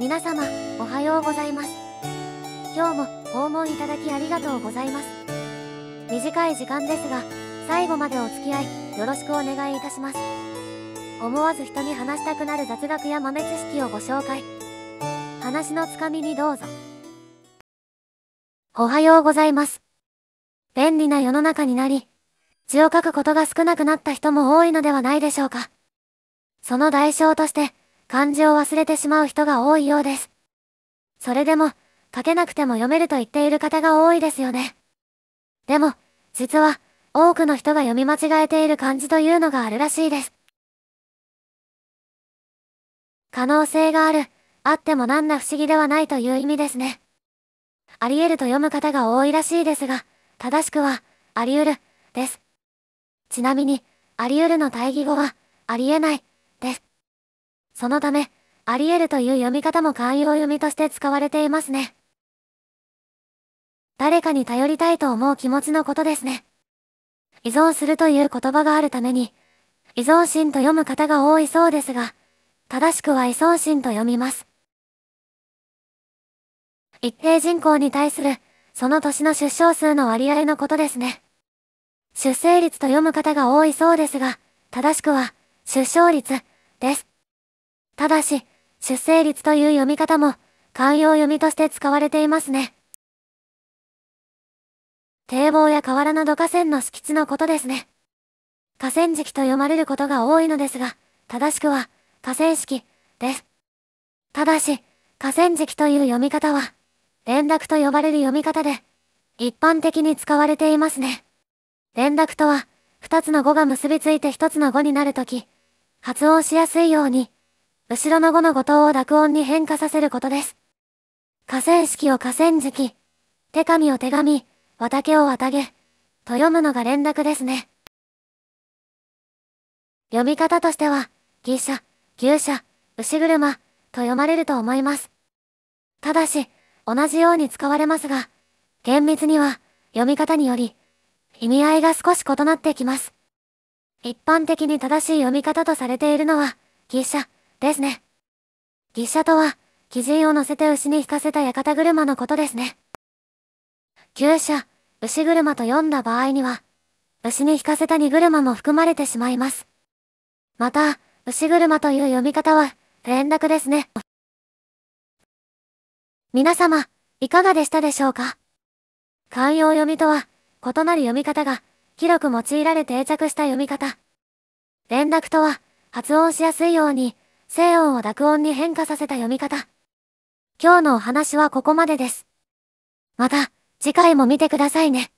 皆様おはようございます今日も訪問いただきありがとうございます短い時間ですが最後までお付き合いよろしくお願いいたします思わず人に話したくなる雑学や豆知識をご紹介話のつかみにどうぞおはようございます便利な世の中になり字を書くことが少なくなった人も多いのではないでしょうかその代償として漢字を忘れてしまう人が多いようです。それでも、書けなくても読めると言っている方が多いですよね。でも、実は、多くの人が読み間違えている漢字というのがあるらしいです。可能性がある、あってもなんな不思議ではないという意味ですね。あり得ると読む方が多いらしいですが、正しくは、あり得る、です。ちなみに、あり得るの対義語は、ありえない、です。そのため、あり得るという読み方も慣用読みとして使われていますね。誰かに頼りたいと思う気持ちのことですね。依存するという言葉があるために、依存心と読む方が多いそうですが、正しくは依存心と読みます。一定人口に対する、その年の出生数の割合のことですね。出生率と読む方が多いそうですが、正しくは、出生率、です。ただし、出生率という読み方も、慣用読みとして使われていますね。堤防や河原など河川の敷地のことですね。河川敷と読まれることが多いのですが、正しくは、河川敷、です。ただし、河川敷という読み方は、連絡と呼ばれる読み方で、一般的に使われていますね。連絡とは、二つの語が結びついて一つの語になるとき、発音しやすいように、後ろの語の語等を濁音に変化させることです。河川敷を河川敷、手紙を手紙、綿毛を綿毛、と読むのが連絡ですね。読み方としては、牛車、牛舎、牛車、と読まれると思います。ただし、同じように使われますが、厳密には、読み方により、意味合いが少し異なってきます。一般的に正しい読み方とされているのは、牛車、ですね。牛車とは、鬼人を乗せて牛に引かせた館車のことですね。旧車、牛車と読んだ場合には、牛に引かせた荷車も含まれてしまいます。また、牛車という読み方は、連絡ですね。皆様、いかがでしたでしょうか慣用読みとは、異なる読み方が、広く用いられ定着した読み方。連絡とは、発音しやすいように、西音を濁音に変化させた読み方。今日のお話はここまでです。また、次回も見てくださいね。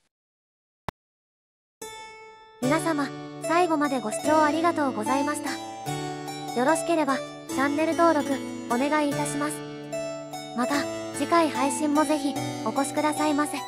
皆様、最後までご視聴ありがとうございました。よろしければ、チャンネル登録、お願いいたします。また、次回配信もぜひ、お越しくださいませ。